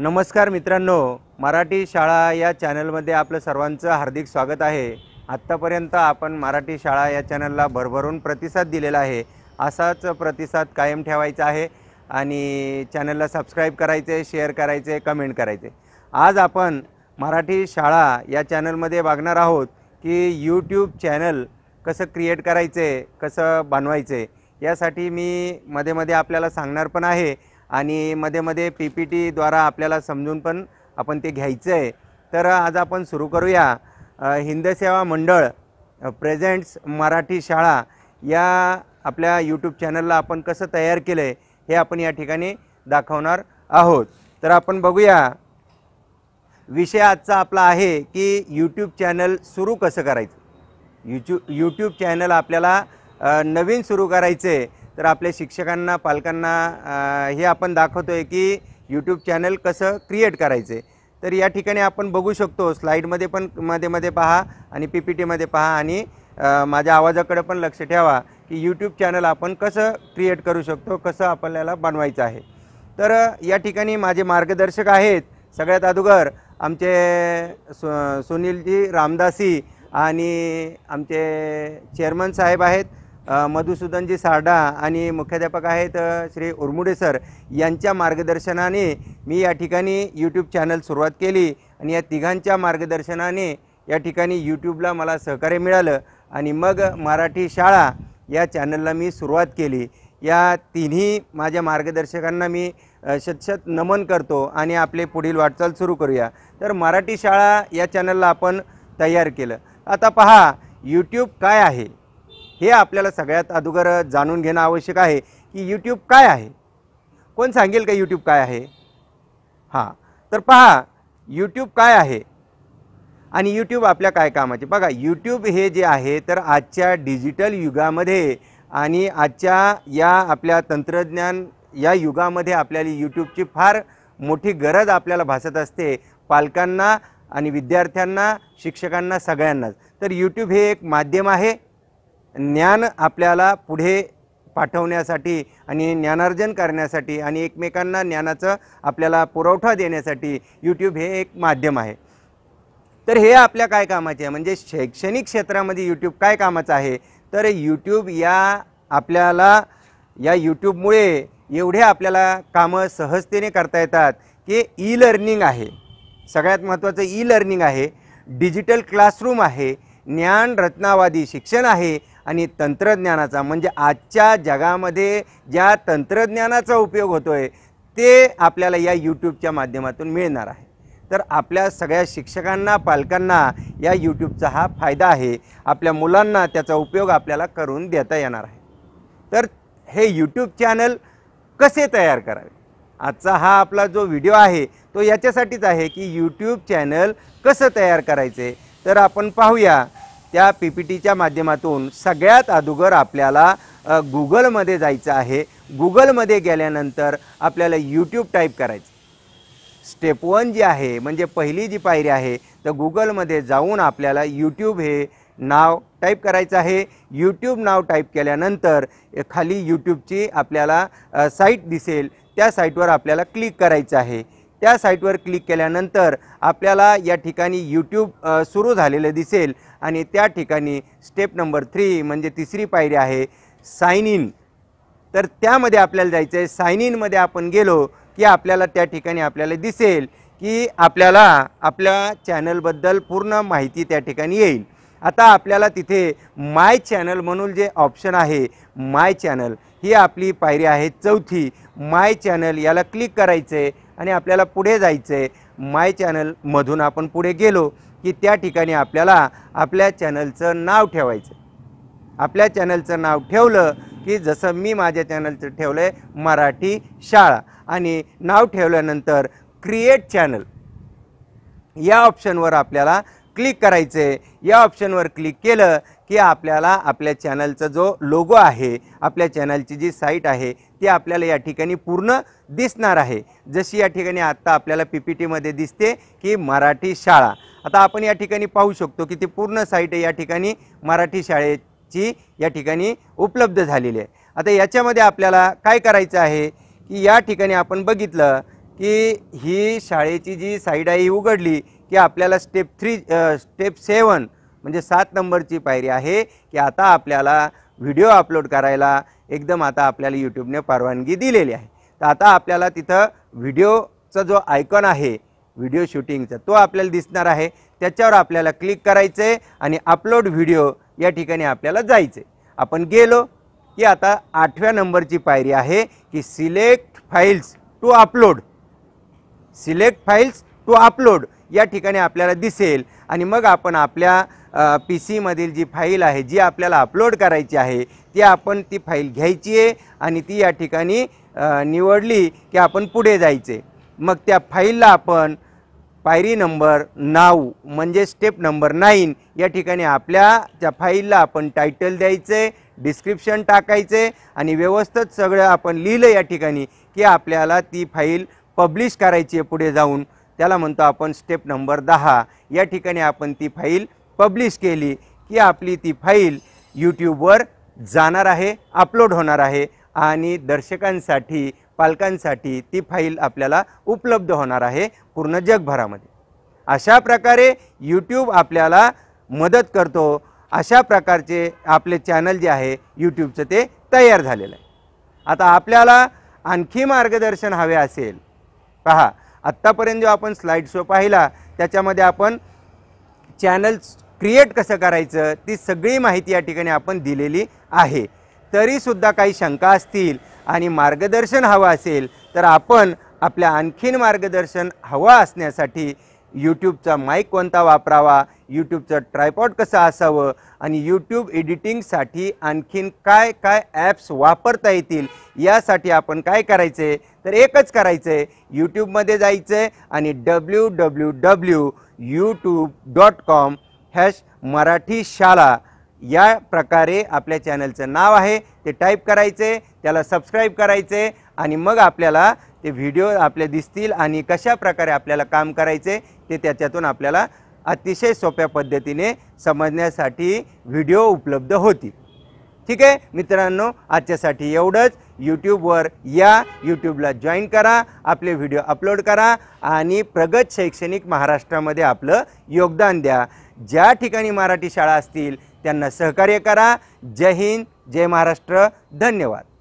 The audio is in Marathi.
नमस्कार मित्रांनो मराठी शाळा या चॅनलमध्ये आपलं सर्वांचं हार्दिक स्वागत आहे आत्तापर्यंत आपण मराठी शाळा या चॅनलला भरभरून प्रतिसाद दिलेला आहे असाच प्रतिसाद कायम ठेवायचा आहे आणि चॅनलला सबस्क्राईब करायचे शेअर करायचे कमेंट करायचे आज आपण मराठी शाळा या चॅनलमध्ये बघणार आहोत की यूट्यूब चॅनल कसं क्रिएट करायचे कसं बनवायचे यासाठी मी मध्ये मध्ये आपल्याला सांगणार पण आहे आणि मध्ये मध्ये पी पी टीद्वारा आपल्याला समजून पण आपण ते घ्यायचं आहे तर आज आपण सुरू करूया हिंदसेवा मंडळ प्रेझेंट्स मराठी शाळा या आपल्या यूट्यूब चॅनलला आपण कसं तयार केलं आहे हे आपण या ठिकाणी दाखवणार आहोत तर आपण बघूया विषय आजचा आपला आहे की यूट्यूब चॅनल सुरू कसं करायचं यूट्यू यूट्यूब चॅनल आपल्याला नवीन सुरू करायचे तर आपल्या शिक्षकांना पालकांना हे आपण दाखवतो आहे की यूट्यूब चॅनल कसं क्रिएट करायचे तर या ठिकाणी आपण बघू शकतो स्लाईडमध्ये पण मध्ये मध्ये पहा आणि पी पी टीमध्ये पहा आणि माझ्या आवाजाकडे पण लक्ष ठेवा की यूट्यूब चॅनल आपण कसं क्रिएट करू शकतो कसं आपल्याला बनवायचं आहे तर या ठिकाणी माझे मार्गदर्शक आहेत सगळ्यात अगोदर आमचे सु सुनीलजी रामदासी आणि आमचे चेअरमन साहेब आहेत मधुसूदनजी सारडा आणि मुख्याध्यापक आहेत श्री उर्मुडे सर यांच्या मार्गदर्शनाने मी या ठिकाणी यूट्यूब चॅनल सुरुवात केली आणि या तिघांच्या मार्गदर्शनाने या ठिकाणी यूट्यूबला मला सहकार्य मिळालं आणि मग मराठी शाळा या चॅनलला मी सुरुवात केली या तिन्ही माझ्या मार्गदर्शकांना मी शतशत नमन करतो आणि आपले पुढील वाटचाल सुरू करूया तर मराठी शाळा या चॅनलला आपण तयार केलं आता पहा यूट्यूब काय आहे हे आपल्याला सगळ्यात अगोदर जाणून घेणं आवश्यक आहे की यूट्यूब काय आहे कोण सांगेल का यूट्यूब काय आहे हां तर पहा यूट्यूब काय आहे आणि यूट्यूब आपल्या काय कामाचे बघा यूट्यूब हे जे आहे तर आजच्या डिजिटल युगामध्ये आणि आजच्या या आपल्या तंत्रज्ञान या युगामध्ये आपल्याला यूट्यूबची फार मोठी गरज आपल्याला भासत असते पालकांना आणि विद्यार्थ्यांना शिक्षकांना सगळ्यांनाच तर यूट्यूब हे एक माध्यम आहे ज्ञान आपल्याला पुढे पाठवण्यासाठी आणि ज्ञानार्जन करण्यासाठी आणि एकमेकांना ज्ञानाचं आपल्याला पुरवठा देण्यासाठी यूट्यूब हे एक माध्यम आहे तर हे आपल्या काय कामाचे आहे म्हणजे शैक्षणिक क्षेत्रामध्ये यूट्यूब काय कामाचं आहे तर यूट्यूब या आपल्याला या यूट्यूबमुळे एवढे आपल्याला कामं सहजतेने करता येतात की ई लर्निंग आहे सगळ्यात महत्त्वाचं ई लर्निंग आहे डिजिटल क्लासरूम आहे ज्ञान रत्नावादी शिक्षण आहे आणि तंत्रज्ञानाचा म्हणजे आजच्या जगामध्ये ज्या तंत्रज्ञानाचा उपयोग होतो आहे ते आपल्याला या यूट्यूबच्या माध्यमातून मिळणार आहे तर आपल्या सगळ्या शिक्षकांना पालकांना या यूट्यूबचा हा फायदा आहे आपल्या मुलांना त्याचा उपयोग आपल्याला करून देता येणार आहे तर हे यूट्यूब चॅनल कसे तयार करावे आजचा हा आपला जो व्हिडिओ आहे तो याच्यासाठीच आहे की यूट्यूब चॅनल कसं तयार करायचे तर आपण पाहूया त्या पी पी टीच्या माध्यमातून सगळ्यात अगोदर आपल्याला गुगलमध्ये जायचं आहे गुगलमध्ये गेल्यानंतर आपल्याला यूट्यूब टाईप करायचं स्टेप वन जी आहे म्हणजे पहिली जी पायरी आहे तर गुगलमध्ये जाऊन आपल्याला यूट्यूब हे नाव टाईप करायचं आहे यूट्यूब नाव टाईप केल्यानंतर खाली यूट्यूबची आपल्याला साईट दिसेल त्या साईटवर आपल्याला क्लिक करायचं आहे त्या साईटवर क्लिक केल्यानंतर आपल्याला या ठिकाणी यूट्यूब सुरू झालेलं दिसेल आणि त्या ठिकाणी स्टेप नंबर थ्री म्हणजे तिसरी पायरी आहे साईन इन तर त्यामध्ये आपल्याला जायचं आहे साईन इनमध्ये आपण गेलो की आपल्याला त्या ठिकाणी आपल्याला दिसेल की आपल्याला आपल्या चॅनलबद्दल पूर्ण माहिती त्या ठिकाणी येईल आता आपल्याला तिथे माय चॅनल म्हणून जे ऑप्शन आहे माय चॅनल ही आपली पायरी आहे चौथी माय चॅनल याला क्लिक करायचं आहे आणि आपल्याला पुढे जायचं आहे माय चॅनलमधून आपण पुढे गेलो की त्या ठिकाणी आपल्याला आपल्या चॅनलचं नाव ठेवायचं आपल्या चॅनलचं नाव ठेवलं की जसं मी माझ्या चॅनलचं ठेवलं आहे मराठी शाळा आणि नाव ठेवल्यानंतर क्रिएट चॅनल या ऑप्शनवर आपल्याला क्लिक करायचं आहे या ऑप्शनवर क्लिक केलं की आपल्याला आपल्या चॅनलचा जो लोगो आहे आपल्या चॅनलची जी साईट आहे ती आपल्याला या ठिकाणी पूर्ण दिसणार आहे जशी या ठिकाणी आत्ता आपल्याला पी पी टीमध्ये दिसते की मराठी शाळा आता आपण या ठिकाणी पाहू शकतो की ती पूर्ण साईट या ठिकाणी मराठी शाळेची या ठिकाणी उपलब्ध झालेली आहे आता याच्यामध्ये आपल्याला काय करायचं आहे की या ठिकाणी आपण बघितलं की ही शाळेची जी साईट आहे ही उघडली की आपल्याला स्टेप थ्री स्टेप सेवन म्हणजे सात नंबरची पायरी आहे की आता आपल्याला व्हिडिओ अपलोड करायला एकदम आता आपल्याला यूट्यूबने परवानगी दिलेली आहे तर आता आपल्याला तिथं व्हिडिओचा जो आयकॉन आहे व्हिडिओ शूटिंगचा तो आपल्याला दिसणार आहे त्याच्यावर आपल्याला क्लिक करायचं आहे आणि अपलोड व्हिडिओ या ठिकाणी आपल्याला जायचं आहे आपण गेलो की आता आठव्या नंबरची पायरी आहे की select files to upload select files to upload या ठिकाणी आपल्याला दिसेल आणि मग आपण आपल्या पी सीमधील जी फाईल आहे जी आपल्याला अपलोड करायची आहे ती आपण ती फाईल घ्यायची आहे आणि ती या ठिकाणी निवडली की आपण पुढे जायचे मग त्या फाईलला आपण पायरी नंबर नाव म्हणजे स्टेप नंबर नाईन या ठिकाणी आपल्या त्या फाईलला आपण टायटल द्यायचे डिस्क्रिप्शन टाकायचे आणि व्यवस्थित सगळं आपण लिहिलं या ठिकाणी की आपल्याला ती फाईल पब्लिश करायची आहे पुढे जाऊन त्याला म्हणतो आपण स्टेप नंबर दहा या ठिकाणी आपण ती फाईल पब्लिश केली की आपली ती फाईल यूट्यूबवर जाणार आहे अपलोड होणार आहे आणि दर्शकांसाठी पालकांसाठी ती फाईल आपल्याला उपलब्ध होणार आहे पूर्ण जगभरामध्ये अशा प्रकारे यूट्यूब आपल्याला मदत करतो अशा प्रकारचे आपले चॅनल जे आहे यूट्यूबचं ते तयार झालेलं आहे आता आपल्याला आणखी मार्गदर्शन हवे असेल पहा आत्तापर्यंत जो आपण स्लाईड शो पाहिला त्याच्यामध्ये आपण चॅनल्स क्रिएट कसं करायचं ती सगळी माहिती या ठिकाणी आपण दिलेली आहे तरीसुद्धा काही शंका असतील आणि मार्गदर्शन हवं असेल तर आपण आपल्या आणखीन मार्गदर्शन हवं असण्यासाठी यूट्यूबचा माईक कोणता वापरावा यूट्यूबचं ट्रायपॉड कसं असावं आणि यूट्यूब एडिटिंगसाठी आणखीन काय काय ॲप्स वापरता येतील यासाठी आपण काय करायचे तर एकच करायचं आहे यूट्यूबमध्ये जायचं आहे आणि W W W YouTube dot com hash Marathi शाळा या प्रकारे आपल्या चॅनलचं नाव आहे ते टाईप करायचे त्याला सबस्क्राईब करायचे आणि मग आपल्याला ते व्हिडिओ आपल्या दिसतील आणि कशा प्रकारे आपल्याला काम करायचे ते त्याच्यातून आपल्याला अतिशय सोप्या पद्धतीने समजण्यासाठी व्हिडिओ उपलब्ध होतील ठीक आहे मित्रांनो आजच्यासाठी एवढंच यूट्यूबवर या यूट्यूबला जॉईन करा आपले व्हिडिओ अपलोड करा आणि प्रगत शैक्षणिक महाराष्ट्रामध्ये आपलं योगदान द्या ज्या ठिकाणी मराठी शाळा असतील त्यांना सहकार्य करा जय हिंद जय महाराष्ट्र धन्यवाद